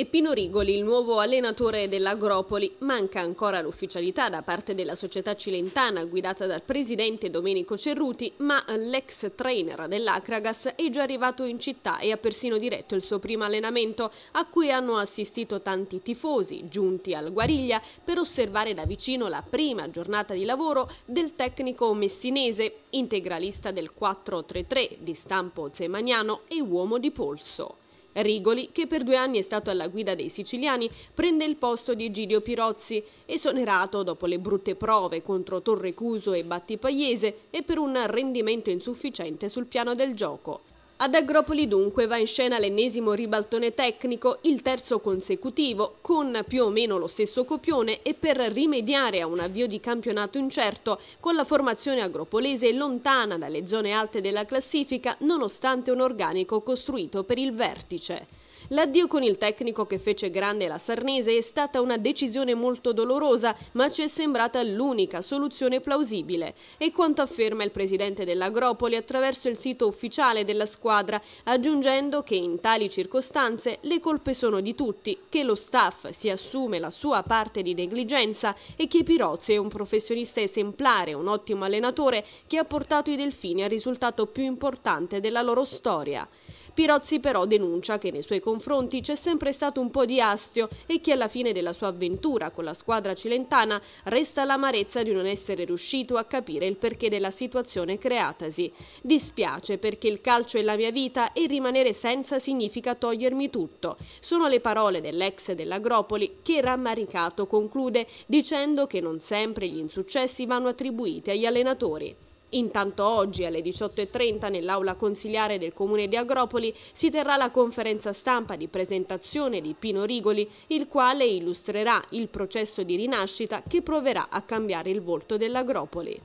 e Pino Rigoli, il nuovo allenatore dell'Agropoli. Manca ancora l'ufficialità da parte della società cilentana guidata dal presidente Domenico Cerruti, ma l'ex trainer dell'Acragas è già arrivato in città e ha persino diretto il suo primo allenamento, a cui hanno assistito tanti tifosi giunti al Guariglia per osservare da vicino la prima giornata di lavoro del tecnico messinese, integralista del 4-3-3 di stampo zemaniano e uomo di polso. Rigoli, che per due anni è stato alla guida dei siciliani, prende il posto di Egidio Pirozzi, esonerato dopo le brutte prove contro Torre Cuso e Battipagliese e per un rendimento insufficiente sul piano del gioco. Ad Agropoli dunque va in scena l'ennesimo ribaltone tecnico, il terzo consecutivo, con più o meno lo stesso copione e per rimediare a un avvio di campionato incerto, con la formazione agropolese lontana dalle zone alte della classifica, nonostante un organico costruito per il vertice. L'addio con il tecnico che fece grande la Sarnese è stata una decisione molto dolorosa, ma ci è sembrata l'unica soluzione plausibile. E quanto afferma il presidente dell'Agropoli attraverso il sito ufficiale della squadra, aggiungendo che in tali circostanze le colpe sono di tutti, che lo staff si assume la sua parte di negligenza e che Pirozzi è un professionista esemplare, un ottimo allenatore che ha portato i Delfini al risultato più importante della loro storia. Pirozzi però denuncia che nei suoi confronti c'è sempre stato un po' di astio e che alla fine della sua avventura con la squadra cilentana resta l'amarezza di non essere riuscito a capire il perché della situazione creatasi. Dispiace perché il calcio è la mia vita e rimanere senza significa togliermi tutto. Sono le parole dell'ex dell'Agropoli che rammaricato conclude dicendo che non sempre gli insuccessi vanno attribuiti agli allenatori. Intanto oggi alle 18.30 nell'aula consiliare del comune di Agropoli si terrà la conferenza stampa di presentazione di Pino Rigoli, il quale illustrerà il processo di rinascita che proverà a cambiare il volto dell'Agropoli.